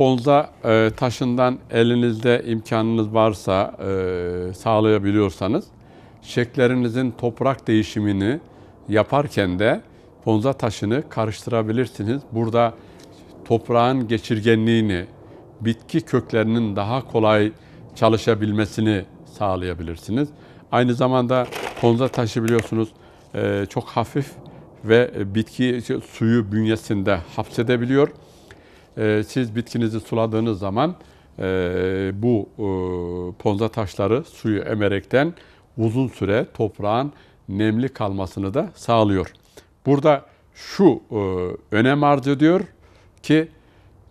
Ponza e, taşından elinizde imkanınız varsa e, sağlayabiliyorsanız çeklerinizin toprak değişimini yaparken de ponza taşını karıştırabilirsiniz. Burada toprağın geçirgenliğini, bitki köklerinin daha kolay çalışabilmesini sağlayabilirsiniz. Aynı zamanda ponza taşı biliyorsunuz e, çok hafif ve bitki suyu bünyesinde hapsedebiliyor. Ee, siz bitkinizi suladığınız zaman e, bu e, ponza taşları suyu emerekten uzun süre toprağın nemli kalmasını da sağlıyor. Burada şu e, önem arz ediyor ki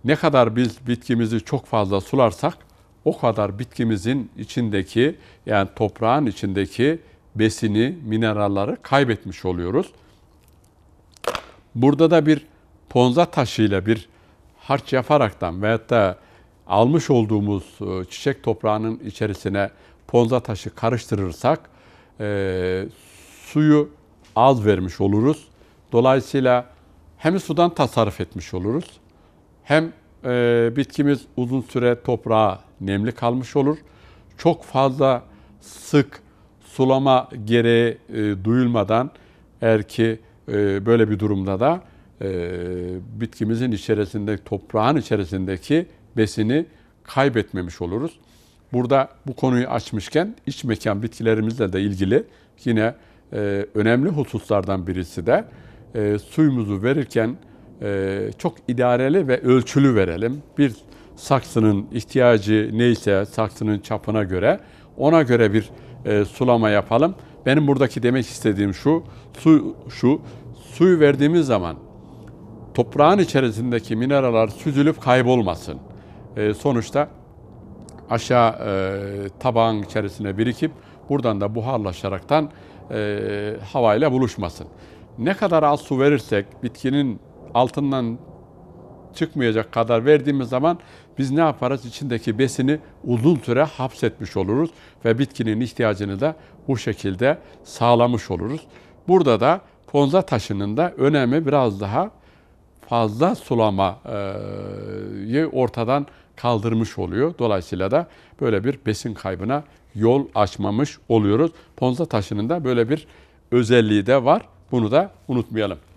ne kadar biz bitkimizi çok fazla sularsak o kadar bitkimizin içindeki yani toprağın içindeki besini, mineralları kaybetmiş oluyoruz. Burada da bir ponza taşıyla bir harç yaparaktan veyahut da almış olduğumuz e, çiçek toprağının içerisine ponza taşı karıştırırsak e, suyu az vermiş oluruz. Dolayısıyla hem sudan tasarruf etmiş oluruz hem e, bitkimiz uzun süre toprağa nemli kalmış olur. Çok fazla sık sulama gereği e, duyulmadan eğer ki e, böyle bir durumda da e, bitkimizin içerisindeki, toprağın içerisindeki besini kaybetmemiş oluruz. Burada bu konuyu açmışken iç mekan bitkilerimizle de ilgili yine e, önemli hususlardan birisi de e, suyumuzu verirken e, çok idareli ve ölçülü verelim. Bir saksının ihtiyacı neyse saksının çapına göre ona göre bir e, sulama yapalım. Benim buradaki demek istediğim şu, su şu suyu verdiğimiz zaman toprağın içerisindeki mineraller süzülüp kaybolmasın. E, sonuçta aşağı e, tabağın içerisine birikip buradan da buharlaşaraktan e, havayla buluşmasın. Ne kadar az su verirsek bitkinin altından çıkmayacak kadar verdiğimiz zaman biz ne yaparız? İçindeki besini uzun süre hapsetmiş oluruz ve bitkinin ihtiyacını da bu şekilde sağlamış oluruz. Burada da konza taşının da önemi biraz daha fazla sulamayı ortadan kaldırmış oluyor. Dolayısıyla da böyle bir besin kaybına yol açmamış oluyoruz. Ponza taşının da böyle bir özelliği de var. Bunu da unutmayalım.